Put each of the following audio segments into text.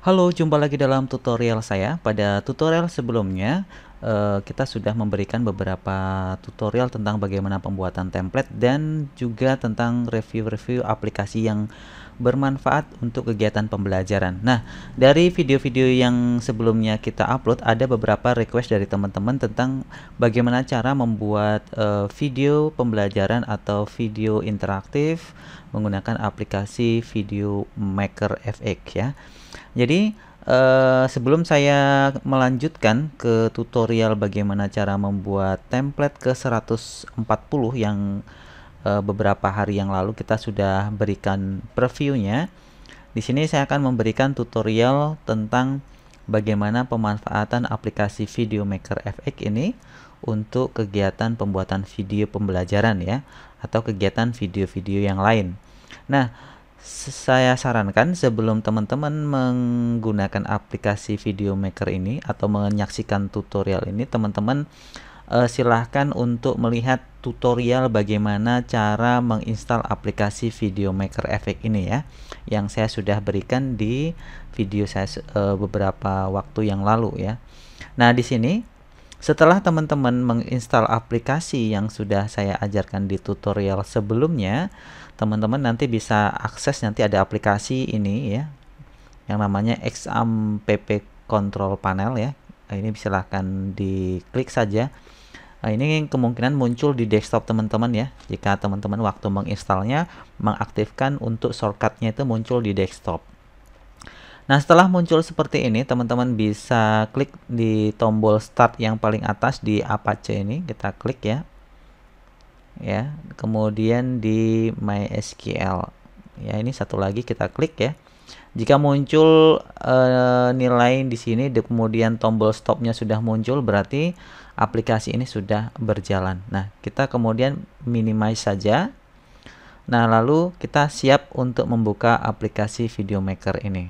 Halo, jumpa lagi dalam tutorial saya. Pada tutorial sebelumnya, eh, kita sudah memberikan beberapa tutorial tentang bagaimana pembuatan template dan juga tentang review-review aplikasi yang bermanfaat untuk kegiatan pembelajaran. Nah, dari video-video yang sebelumnya kita upload ada beberapa request dari teman-teman tentang bagaimana cara membuat uh, video pembelajaran atau video interaktif menggunakan aplikasi Video Maker FX ya. Jadi Uh, sebelum saya melanjutkan ke tutorial bagaimana cara membuat template ke 140 yang Eh, beberapa hari yang lalu kita sudah berikan previewnya. Di sini saya akan memberikan tutorial tentang bagaimana pemanfaatan aplikasi Video Maker FX ini untuk kegiatan pembuatan video pembelajaran ya atau kegiatan video-video yang lain. Nah, saya sarankan sebelum teman-teman menggunakan aplikasi Video Maker ini atau menyaksikan tutorial ini, teman-teman uh, silahkan untuk melihat tutorial bagaimana cara menginstal aplikasi video maker efek ini ya yang saya sudah berikan di video saya uh, beberapa waktu yang lalu ya. Nah, di sini setelah teman-teman menginstal aplikasi yang sudah saya ajarkan di tutorial sebelumnya, teman-teman nanti bisa akses nanti ada aplikasi ini ya yang namanya XAMPP Control Panel ya. Ini silahkan diklik saja Nah, ini kemungkinan muncul di desktop teman-teman ya. Jika teman-teman waktu menginstalnya mengaktifkan untuk shortcutnya itu muncul di desktop. Nah, setelah muncul seperti ini, teman-teman bisa klik di tombol start yang paling atas di Apache ini. Kita klik ya. Ya, kemudian di MySQL. Ya, ini satu lagi kita klik ya. Jika muncul e, nilai di sini, kemudian tombol stopnya sudah muncul, berarti aplikasi ini sudah berjalan. Nah, kita kemudian minimize saja. Nah, lalu kita siap untuk membuka aplikasi video maker ini.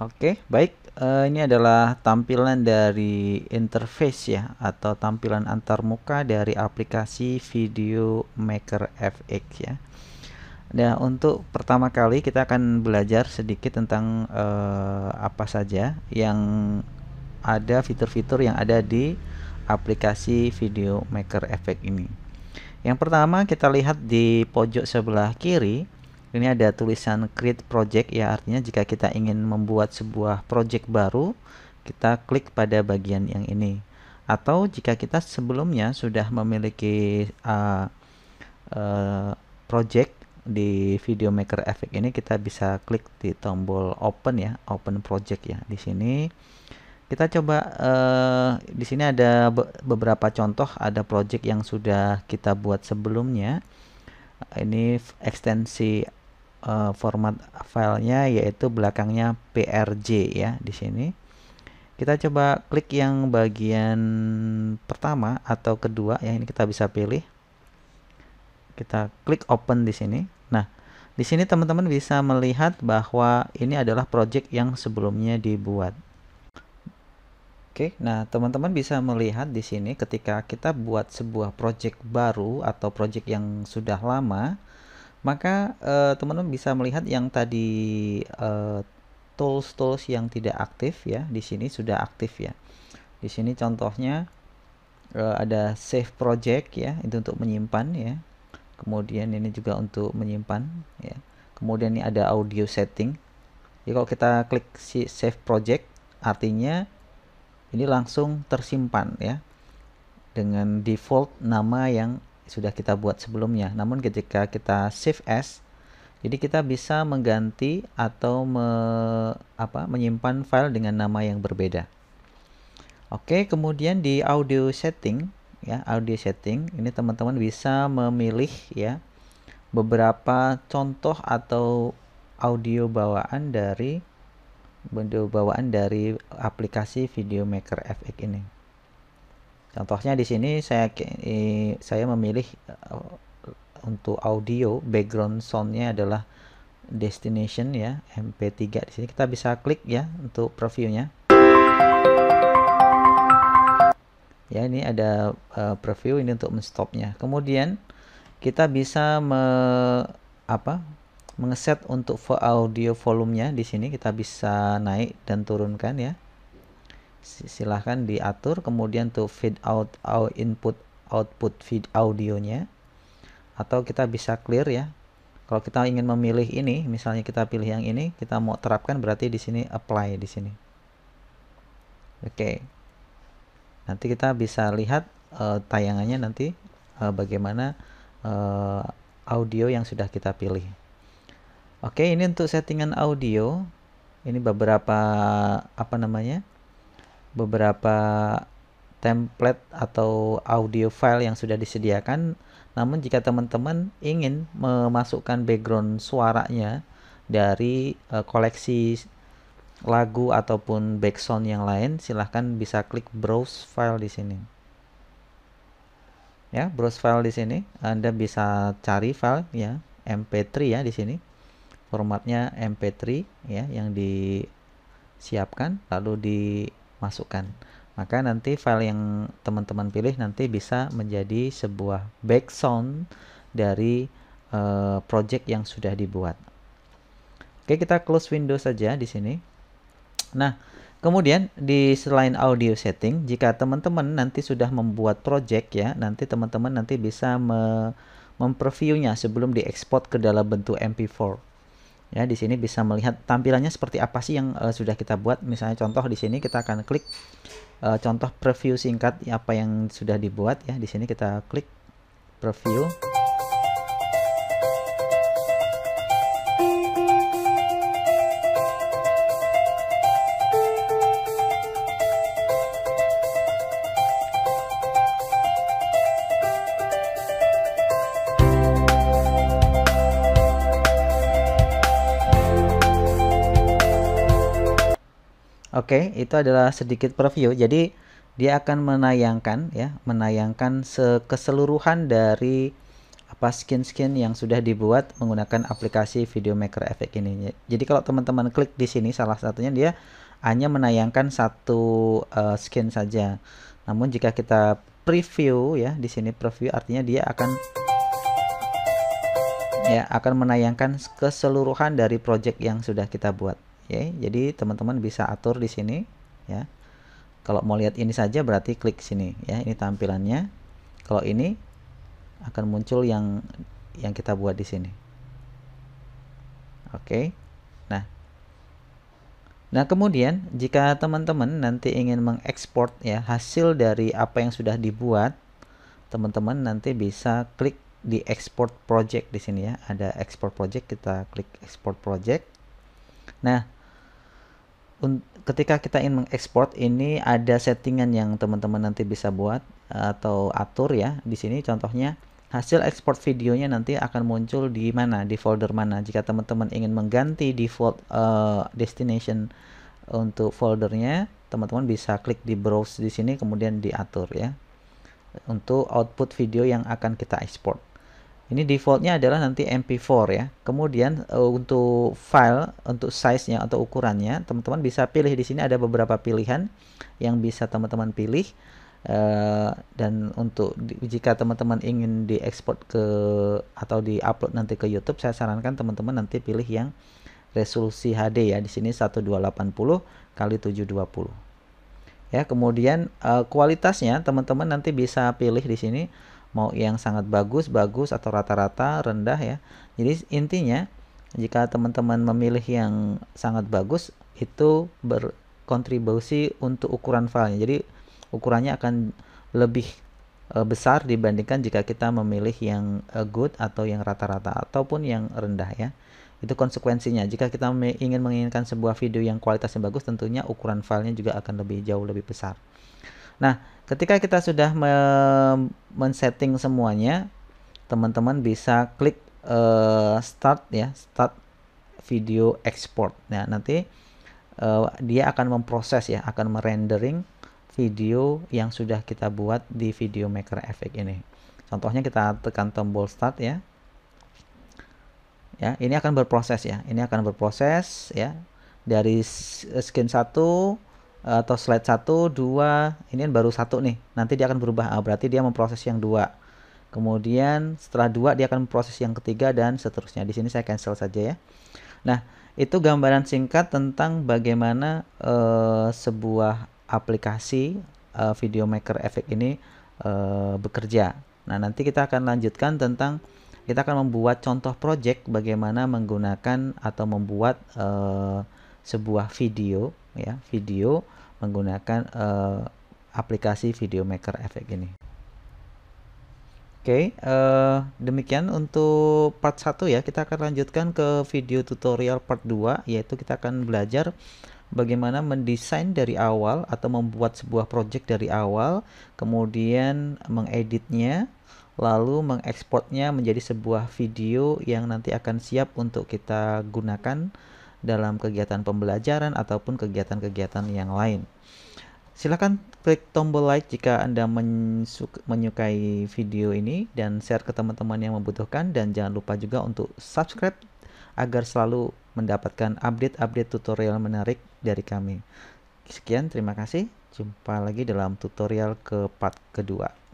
Oke, baik. Uh, ini adalah tampilan dari interface ya atau tampilan antarmuka dari aplikasi video maker FX ya. Nah, untuk pertama kali kita akan belajar sedikit tentang uh, apa saja yang ada fitur-fitur yang ada di aplikasi Video Maker Effect ini. Yang pertama kita lihat di pojok sebelah kiri ini ada tulisan create project ya artinya jika kita ingin membuat sebuah project baru kita klik pada bagian yang ini atau jika kita sebelumnya sudah memiliki uh, uh, project di video maker effect ini kita bisa klik di tombol open ya open project ya di sini kita coba uh, di sini ada be beberapa contoh ada project yang sudah kita buat sebelumnya ini ekstensi uh, format filenya yaitu belakangnya PRJ ya di sini kita coba klik yang bagian pertama atau kedua ya ini kita bisa pilih kita klik open di sini nah di sini teman-teman bisa melihat bahwa ini adalah project yang sebelumnya dibuat Oke, nah teman-teman bisa melihat di sini ketika kita buat sebuah project baru atau project yang sudah lama, maka eh, teman-teman uh, bisa melihat yang tadi tools eh, tools-tools yang tidak aktif ya, di sini sudah aktif ya. Di sini contohnya uh, ada save project ya, itu untuk menyimpan ya. Kemudian ini juga untuk menyimpan ya. Kemudian ini ada audio setting. Jadi kalau kita klik si save project artinya ini langsung tersimpan ya dengan default nama yang sudah kita buat sebelumnya. Namun ketika kita save as, jadi kita bisa mengganti atau me, apa, menyimpan file dengan nama yang berbeda. Oke, kemudian di audio setting ya, audio setting ini teman-teman bisa memilih ya beberapa contoh atau audio bawaan dari benda bawaan dari aplikasi Video Maker FX ini. Contohnya di sini saya saya memilih eh, untuk audio background soundnya adalah destination ya MP3 di sini kita bisa klik ya untuk previewnya. Ya ini ada eh, preview ini untuk menstopnya. Kemudian kita bisa me, apa mengeset untuk audio volumenya di sini kita bisa naik dan turunkan ya silahkan diatur kemudian untuk feed out input output feed audionya atau kita bisa clear ya kalau kita ingin memilih ini misalnya kita pilih yang ini kita mau terapkan berarti di sini apply di sini oke okay. nanti kita bisa lihat uh, tayangannya nanti uh, bagaimana uh, audio yang sudah kita pilih Oke, ini untuk settingan audio. Ini beberapa apa namanya? Beberapa template atau audio file yang sudah disediakan. Namun jika teman-teman ingin memasukkan background suaranya dari uh, koleksi lagu ataupun background yang lain, silahkan bisa klik browse file di sini. Ya, browse file di sini. Anda bisa cari file ya, MP3 ya di sini formatnya MP3 ya yang disiapkan lalu dimasukkan. Maka nanti file yang teman-teman pilih nanti bisa menjadi sebuah background dari uh, project yang sudah dibuat. Oke, kita close window saja di sini. Nah, kemudian di selain audio setting, jika teman-teman nanti sudah membuat project ya, nanti teman-teman nanti bisa me mempreview-nya sebelum diekspor ke dalam bentuk MP4. Ya, di sini bisa melihat tampilannya seperti apa sih yang uh, sudah kita buat. Misalnya contoh di sini kita akan klik uh, contoh preview singkat apa yang sudah dibuat ya. Di sini kita klik preview. Oke, okay, itu adalah sedikit preview. Jadi dia akan menayangkan ya, menayangkan keseluruhan dari apa skin-skin yang sudah dibuat menggunakan aplikasi Video Maker Effect ini. Jadi kalau teman-teman klik di sini salah satunya dia hanya menayangkan satu uh, skin saja. Namun jika kita preview ya, di sini preview artinya dia akan ya akan menayangkan keseluruhan dari project yang sudah kita buat ya jadi teman-teman bisa atur di sini ya kalau mau lihat ini saja berarti klik sini ya ini tampilannya kalau ini akan muncul yang yang kita buat di sini oke nah Nah, kemudian jika teman-teman nanti ingin mengekspor ya hasil dari apa yang sudah dibuat, teman-teman nanti bisa klik di export project di sini ya. Ada export project, kita klik export project. Nah, ketika kita ingin mengekspor ini ada settingan yang teman-teman nanti bisa buat atau atur ya di sini contohnya hasil ekspor videonya nanti akan muncul di mana di folder mana jika teman-teman ingin mengganti default uh, destination untuk foldernya teman-teman bisa klik di browse di sini kemudian diatur ya untuk output video yang akan kita ekspor ini defaultnya adalah nanti MP4 ya. Kemudian uh, untuk file, untuk size-nya atau ukurannya, teman-teman bisa pilih di sini ada beberapa pilihan yang bisa teman-teman pilih. Uh, dan untuk jika teman-teman ingin diekspor ke atau di upload nanti ke YouTube, saya sarankan teman-teman nanti pilih yang resolusi HD ya. Di sini 1280 kali 720. Ya, kemudian uh, kualitasnya teman-teman nanti bisa pilih di sini mau yang sangat bagus, bagus atau rata-rata, rendah ya. Jadi intinya jika teman-teman memilih yang sangat bagus itu berkontribusi untuk ukuran filenya. Jadi ukurannya akan lebih e, besar dibandingkan jika kita memilih yang e, good atau yang rata-rata ataupun yang rendah ya. Itu konsekuensinya. Jika kita ingin menginginkan sebuah video yang kualitasnya bagus, tentunya ukuran filenya juga akan lebih jauh lebih besar. Nah, Ketika kita sudah men-setting semuanya, teman-teman bisa klik uh, start ya, start video export. Nah, nanti uh, dia akan memproses ya, akan merendering video yang sudah kita buat di video maker effect ini. Contohnya kita tekan tombol start ya. Ya, ini akan berproses ya. Ini akan berproses ya dari skin 1 Eh, atau slide 1, 2, ini kan baru satu nih. Nanti dia akan berubah A, ah, berarti dia memproses yang dua. Kemudian setelah dua dia akan memproses yang ketiga dan seterusnya. Di sini saya cancel saja ya. Nah, itu gambaran singkat tentang bagaimana uh, sebuah aplikasi uh, video maker efek ini uh, bekerja. Nah, nanti kita akan lanjutkan tentang kita akan membuat contoh project bagaimana menggunakan atau membuat uh, sebuah video ya video menggunakan uh, aplikasi Video Maker efek ini. Oke, okay, uh, eh, demikian untuk part 1 ya. Kita akan lanjutkan ke video tutorial part 2 yaitu kita akan belajar bagaimana mendesain dari awal atau membuat sebuah project dari awal, kemudian mengeditnya, lalu mengekspornya menjadi sebuah video yang nanti akan siap untuk kita gunakan dalam kegiatan pembelajaran ataupun kegiatan-kegiatan yang lain. Silahkan klik tombol like jika Anda menyukai video ini dan share ke teman-teman yang membutuhkan dan jangan lupa juga untuk subscribe agar selalu mendapatkan update-update tutorial menarik dari kami. Sekian, terima kasih. Jumpa lagi dalam tutorial ke part kedua.